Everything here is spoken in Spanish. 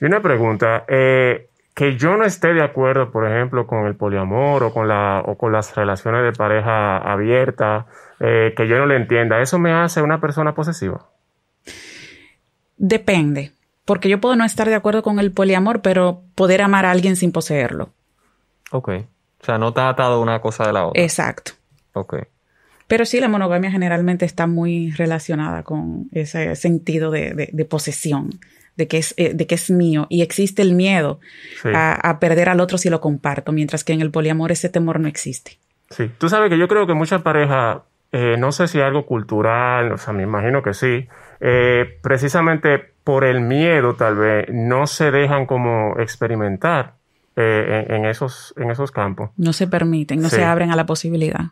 Y una pregunta, eh, que yo no esté de acuerdo, por ejemplo, con el poliamor o con, las relaciones de pareja abierta, eh, que yo no le entienda, ¿eso me hace una persona posesiva? Depende, porque yo puedo no estar de acuerdo con el poliamor, pero poder amar a alguien sin poseerlo. Ok, o sea, no está atado una cosa de la otra. Exacto. Ok. Pero sí, la monogamia generalmente está muy relacionada con ese sentido de posesión de que es, eh, de que es mío y existe el miedo a, perder al otro si lo comparto, mientras que en el poliamor ese temor no existe. Sí, tú sabes que yo creo que muchas parejas, eh, no sé si algo cultural, o sea, me imagino que sí, eh, precisamente por el miedo tal vez no se dejan como experimentar en, esos, en esos campos. No se permiten, no se abren a la posibilidad.